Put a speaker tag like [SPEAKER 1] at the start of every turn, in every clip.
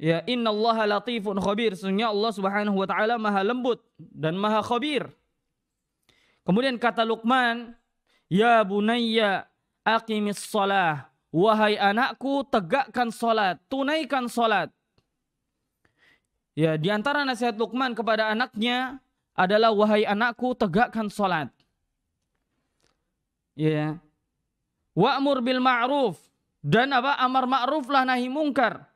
[SPEAKER 1] Ya innallaha latifun khabir. Sesungguhnya Allah Subhanahu wa taala maha lembut dan maha khabir. Kemudian kata Luqman, "Ya bunayya, aqimis shalah." Wahai anakku, tegakkan salat, tunaikan salat. Ya, di antara nasihat Luqman kepada anaknya adalah wahai anakku, tegakkan salat. Ya. Wa'mur bil ma'ruf dan apa? Amar ma'ruf lah nahi mungkar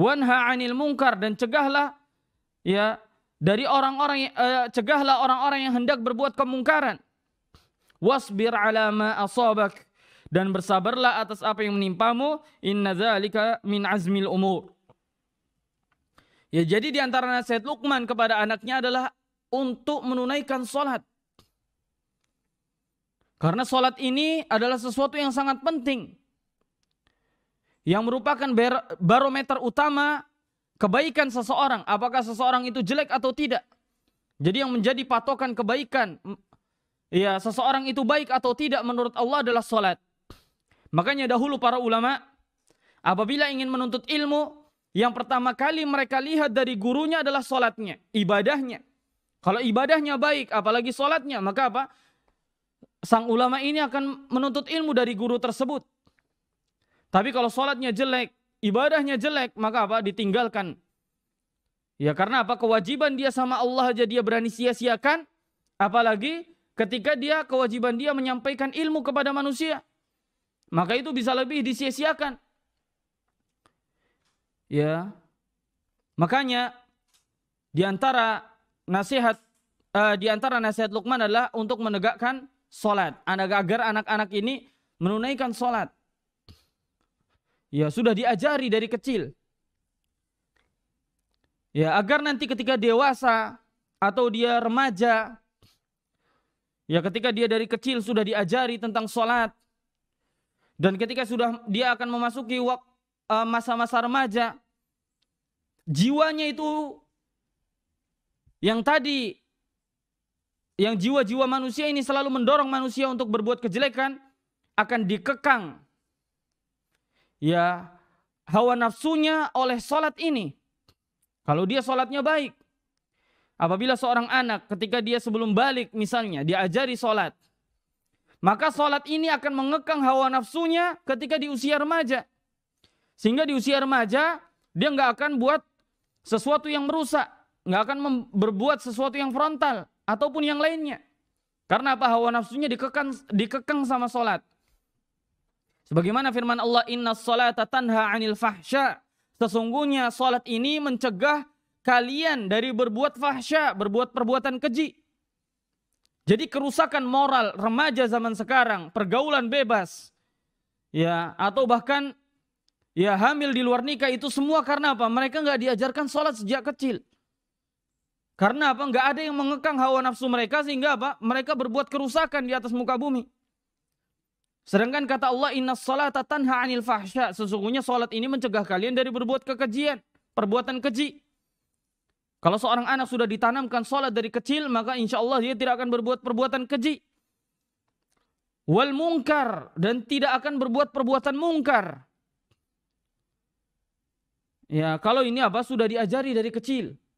[SPEAKER 1] wanha 'anil mungkar dan cegahlah ya dari orang-orang uh, cegahlah orang-orang yang hendak berbuat kemungkaran. Wasbir 'ala ma asabak dan bersabarlah atas apa yang menimpamu inna dzalika min azmil umur. Ya jadi di antara nasihat Luqman kepada anaknya adalah untuk menunaikan salat Karena salat ini adalah sesuatu yang sangat penting yang merupakan barometer utama kebaikan seseorang, apakah seseorang itu jelek atau tidak. Jadi yang menjadi patokan kebaikan ya seseorang itu baik atau tidak menurut Allah adalah sholat Makanya dahulu para ulama apabila ingin menuntut ilmu, yang pertama kali mereka lihat dari gurunya adalah sholatnya ibadahnya. Kalau ibadahnya baik, apalagi sholatnya maka apa? Sang ulama ini akan menuntut ilmu dari guru tersebut. Tapi kalau sholatnya jelek, ibadahnya jelek, maka apa? Ditinggalkan. Ya karena apa? Kewajiban dia sama Allah aja dia berani sia-siakan. Apalagi ketika dia kewajiban dia menyampaikan ilmu kepada manusia. Maka itu bisa lebih disia-siakan. Ya. Makanya di antara nasihat uh, di antara nasihat Luqman adalah untuk menegakkan salat, agar anak-anak ini menunaikan salat. Ya sudah diajari dari kecil. Ya agar nanti ketika dewasa atau dia remaja, ya ketika dia dari kecil sudah diajari tentang sholat, dan ketika sudah dia akan memasuki e, masa-masa remaja, jiwanya itu yang tadi, yang jiwa-jiwa manusia ini selalu mendorong manusia untuk berbuat kejelekan, akan dikekang ya hawa nafsunya oleh sholat ini. Kalau dia sholatnya baik, apabila seorang anak ketika dia sebelum balik misalnya diajari sholat, maka sholat ini akan mengekang hawa nafsunya ketika di usia remaja. Sehingga di usia remaja dia nggak akan buat sesuatu yang merusak, nggak akan berbuat sesuatu yang frontal ataupun yang lainnya. Karena apa hawa nafsunya dikekang, dikekang sama sholat. Sebagaimana firman Allah, "Inna salata tanha 'anil fahsya." Sesungguhnya salat ini mencegah kalian dari berbuat fahsya, berbuat perbuatan keji. Jadi kerusakan moral remaja zaman sekarang, pergaulan bebas, ya atau bahkan ya hamil di luar nikah itu semua karena apa? Mereka nggak diajarkan sholat sejak kecil. Karena apa? Nggak ada yang mengekang hawa nafsu mereka sehingga apa? Mereka berbuat kerusakan di atas muka bumi. Sedangkan kata Allah inna salata tanha anil fahsya. Sesungguhnya salat ini mencegah kalian dari berbuat kekejian. Perbuatan keji. Kalau seorang anak sudah ditanamkan salat dari kecil, maka insya Allah dia tidak akan berbuat perbuatan keji. Wal mungkar. Dan tidak akan berbuat perbuatan mungkar. Ya, kalau ini apa sudah diajari dari kecil.